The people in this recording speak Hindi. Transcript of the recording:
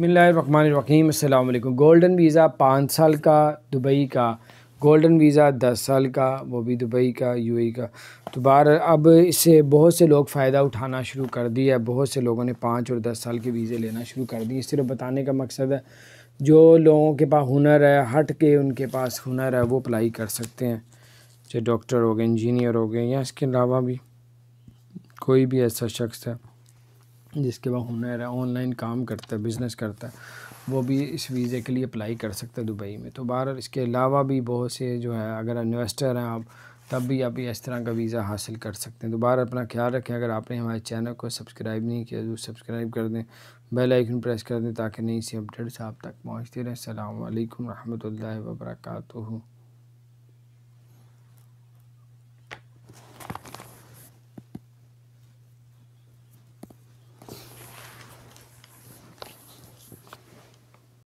बसमीम अल्लाम गोल्डन वीज़ा पाँच साल का दुबई का गोल्डन वीज़ा दस साल का वो भी दुबई का यूएई का तो बार अब इससे बहुत से लोग फ़ायदा उठाना शुरू कर दिया बहुत से लोगों ने पाँच और दस साल के वीज़े लेना शुरू कर दिए सिर्फ बताने का मकसद है जो लोगों के पास हुनर है हट के उनके पास हुनर है वो अप्लाई कर सकते हैं चाहे डॉक्टर हो गए इंजीनियर हो गए या इसके अलावा भी कोई भी ऐसा शख्स है जिसके वह हुनर है ऑनलाइन काम करता है बिज़नेस करता है वो भी इस वीज़े के लिए अप्लाई कर सकता है दुबई में तो बहर इसके अलावा भी बहुत से जो है अगर इन्वेस्टर हैं आप तब भी आप इस तरह का वीज़ा हासिल कर सकते हैं दोबारा तो अपना ख्याल रखें अगर आपने हमारे चैनल को सब्सक्राइब नहीं किया तो सब्सक्राइब कर दें बेल आइकन प्रेस कर दें ताकि नई सी अपडेट्स आप तक पहुँचती रहें अलैक् वरहमल वर्का